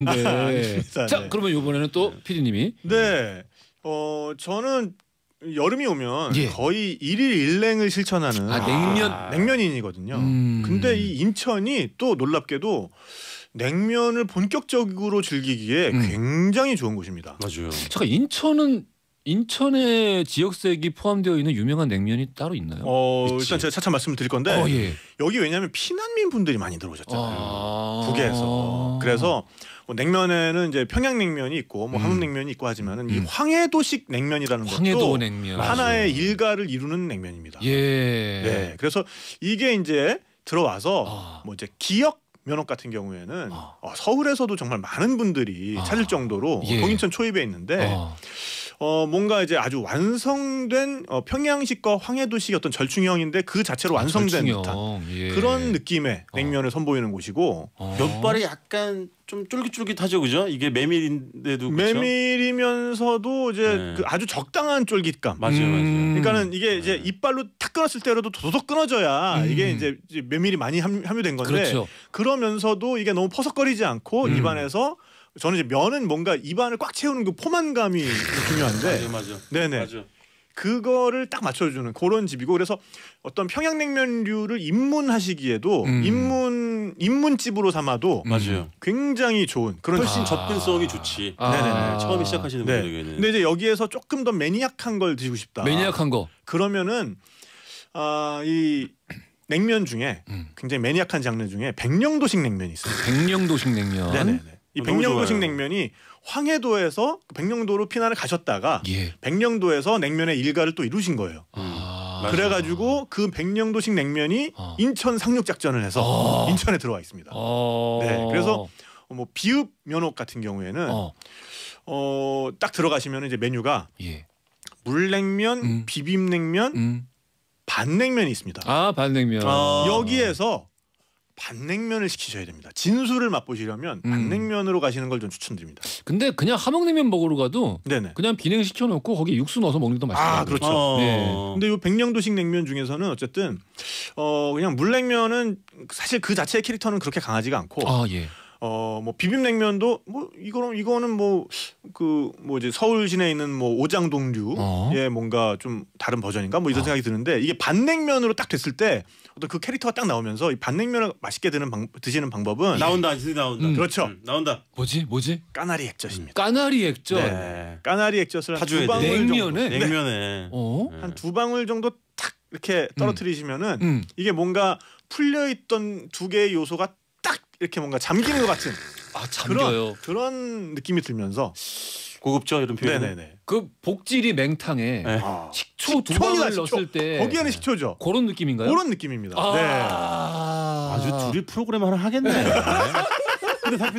네. 아, 자 네. 그러면 이번에는 또 네. 피디님이 네. 어 저는 여름이 오면 예. 거의 일일 일냉을 실천하는 아, 냉면 아. 냉면인이거든요. 음. 근데 이 인천이 또 놀랍게도 냉면을 본격적으로 즐기기에 음. 굉장히 좋은 곳입니다. 맞아요. 잠깐 인천은 인천의 지역색이 포함되어 있는 유명한 냉면이 따로 있나요? 어, 있지. 일단 제가 차차 말씀을 드릴 건데 어, 예. 여기 왜냐하면 피난민 분들이 많이 들어오셨잖아요. 아 북에서. 그래서 뭐 냉면에는 이제 평양냉면이 있고 뭐 음. 함흥냉면이 있고 하지만 음. 이 황해도식 냉면이라는 황해도 것도 냉면. 하나의 일가를 이루는 냉면입니다. 예. 네. 그래서 이게 이제 들어와서 아. 뭐 이제 기억 면허 같은 경우에는 아. 어, 서울에서도 정말 많은 분들이 아. 찾을 정도로 예. 동인천 초입에 있는데 아. 어, 뭔가 이제 아주 완성된 어, 평양식과 황해도식의 어떤 절충형인데 그 자체로 아, 완성된 절 듯한 예. 그런 느낌의 어. 냉면을 선보이는 곳이고 면발이 어. 약간 좀 쫄깃쫄깃하죠, 그죠? 이게 메밀인데도 그렇죠? 메밀이면서도 이제 네. 그 아주 적당한 쫄깃감. 맞아요, 맞아요. 음. 그러니까는 이게 이제 네. 이빨로 탁 끊었을 때라도 도도독 끊어져야 음. 이게 이제 메밀이 많이 함유된 건데 그렇죠. 그러면서도 이게 너무 퍼석거리지 않고 음. 입안에서 저는 이제 면은 뭔가 입안을 꽉 채우는 그 포만감이 중요한데 맞아 맞아. 네네 맞아. 그거를 딱 맞춰주는 그런 집이고 그래서 어떤 평양냉면류를 입문하시기에도 음. 입문 입문집으로 삼아도 음. 맞아요. 굉장히 좋은 그런 훨씬 아. 접근성이 좋지. 아. 네네네. 처음 시작하시는 네. 분들에게는. 근데 이제 여기에서 조금 더 매니악한 걸 드시고 싶다. 매니악한 거. 그러면은 아이 냉면 중에 음. 굉장히 매니악한 장르 중에 백령도식 냉면이 있어요. 백령도식 냉면. 네네네. 이 어, 백령도식 냉면이 황해도에서 백령도로 피난을 가셨다가 예. 백령도에서 냉면의 일가를 또 이루신 거예요. 아, 음. 그래가지고 그 백령도식 냉면이 아. 인천 상륙 작전을 해서 아. 인천에 들어와 있습니다. 아. 네, 그래서 뭐 비읍 면옥 같은 경우에는 어. 어, 딱 들어가시면 이제 메뉴가 예. 물냉면, 음. 비빔냉면, 음. 반냉면이 있습니다. 아 반냉면. 아. 여기에서 반냉면을 시키셔야 됩니다. 진수를 맛보시려면 음. 반냉면으로 가시는 걸 좀 추천드립니다. 근데 그냥 함흥냉면 먹으러 가도 네네. 그냥 비냉 시켜놓고 거기 육수 넣어서 먹는 게도 맛있어요. 아 그렇죠. 어. 네. 근데 이 백령도식 냉면 중에서는 어쨌든 어 그냥 물냉면은 사실 그 자체의 캐릭터는 그렇게 강하지가 않고. 아 예. 어뭐 비빔냉면도 뭐 이거는 이거는 뭐 그뭐 이제 서울 시내에 있는 뭐 오장동류의 어. 예, 뭔가 좀 다른 버전인가 뭐 이런 어. 생각이 드는데 이게 반냉면으로 딱 됐을 때 어떤 그 캐릭터가 딱 나오면서 이 반냉면을 맛있게 드는 방, 드시는 방법은 예. 나온다, 진짜 나온다. 음. 그렇죠. 음, 나온다. 뭐지 뭐지? 까나리 액젓입니다. 음. 까나리 액젓. 네. 까나리 액젓을 한 두 방울 냉면에? 정도, 냉면에. 네. 어? 네. 한두 방울 정도 탁 이렇게 떨어뜨리시면은 음. 음. 이게 뭔가 풀려 있던 두 개의 요소가 딱 이렇게 뭔가 잠기는 것 같은 아 잠겨요. 그런, 그런 느낌이 들면서 고급죠 이런 표현. 네네네. 그 복질이 맹탕에 네. 아, 식초 두 방울 식초. 넣었을 때 거기 안에 식초죠. 그런 느낌인가요? 그런 느낌입니다. 아. 네. 아주 둘이 프로그램 하나 하겠네. 근데 사실